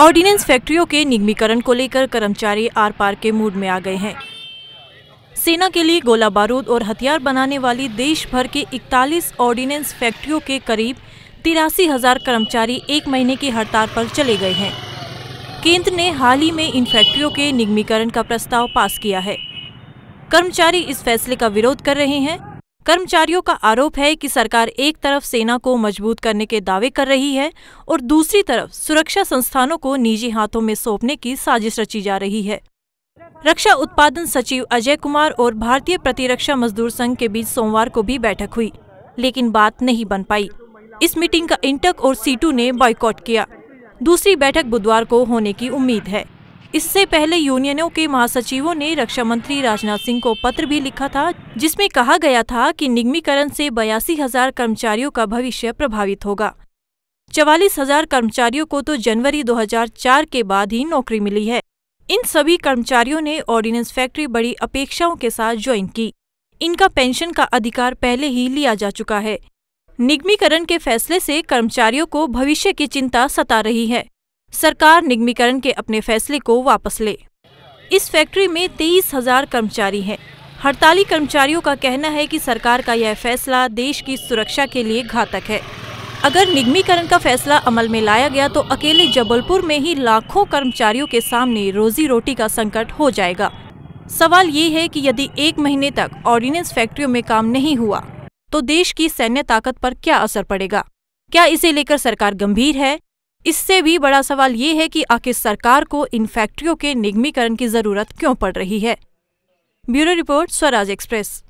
ordinance फैक्ट्रियों के निगमीकरण को लेकर कर्मचारी आर पार के मूड में आ गए हैं सेना के लिए गोला बारूद और हथियार बनाने वाली देश भर के 41 ऑर्डिनेंस फैक्ट्रियों के करीब तिरासी हजार कर्मचारी एक महीने की हड़ताल पर चले गए हैं केंद्र ने हाल ही में इन फैक्ट्रियों के निगमीकरण का प्रस्ताव पास किया है कर्मचारी इस फैसले का विरोध कर रहे हैं कर्मचारियों का आरोप है कि सरकार एक तरफ सेना को मजबूत करने के दावे कर रही है और दूसरी तरफ सुरक्षा संस्थानों को निजी हाथों में सौंपने की साजिश रची जा रही है रक्षा उत्पादन सचिव अजय कुमार और भारतीय प्रतिरक्षा मजदूर संघ के बीच सोमवार को भी बैठक हुई लेकिन बात नहीं बन पाई इस मीटिंग का इंटक और सीटू ने बॉयकॉट किया दूसरी बैठक बुधवार को होने की उम्मीद है इससे पहले यूनियनों के महासचिवों ने रक्षा मंत्री राजनाथ सिंह को पत्र भी लिखा था जिसमें कहा गया था कि निगमीकरण से बयासी हजार कर्मचारियों का भविष्य प्रभावित होगा चवालीस हजार कर्मचारियों को तो जनवरी 2004 के बाद ही नौकरी मिली है इन सभी कर्मचारियों ने ऑर्डिनेंस फैक्ट्री बड़ी अपेक्षाओं के साथ ज्वाइन की इनका पेंशन का अधिकार पहले ही लिया जा चुका है निगमीकरण के फैसले से कर्मचारियों को भविष्य की चिंता सता रही है सरकार निगमीकरण के अपने फैसले को वापस ले इस फैक्ट्री में तेईस हजार कर्मचारी हैं हड़ताली कर्मचारियों का कहना है कि सरकार का यह फैसला देश की सुरक्षा के लिए घातक है अगर निगमीकरण का फैसला अमल में लाया गया तो अकेले जबलपुर में ही लाखों कर्मचारियों के सामने रोजी रोटी का संकट हो जाएगा सवाल ये है कि यदि एक महीने तक ऑर्डिनेंस फैक्ट्रियों में काम नहीं हुआ तो देश की सैन्य ताकत पर क्या असर पड़ेगा क्या इसे लेकर सरकार गंभीर है इससे भी बड़ा सवाल ये है कि आखिर सरकार को इन फैक्ट्रियों के निगमीकरण की जरूरत क्यों पड़ रही है ब्यूरो रिपोर्ट स्वराज एक्सप्रेस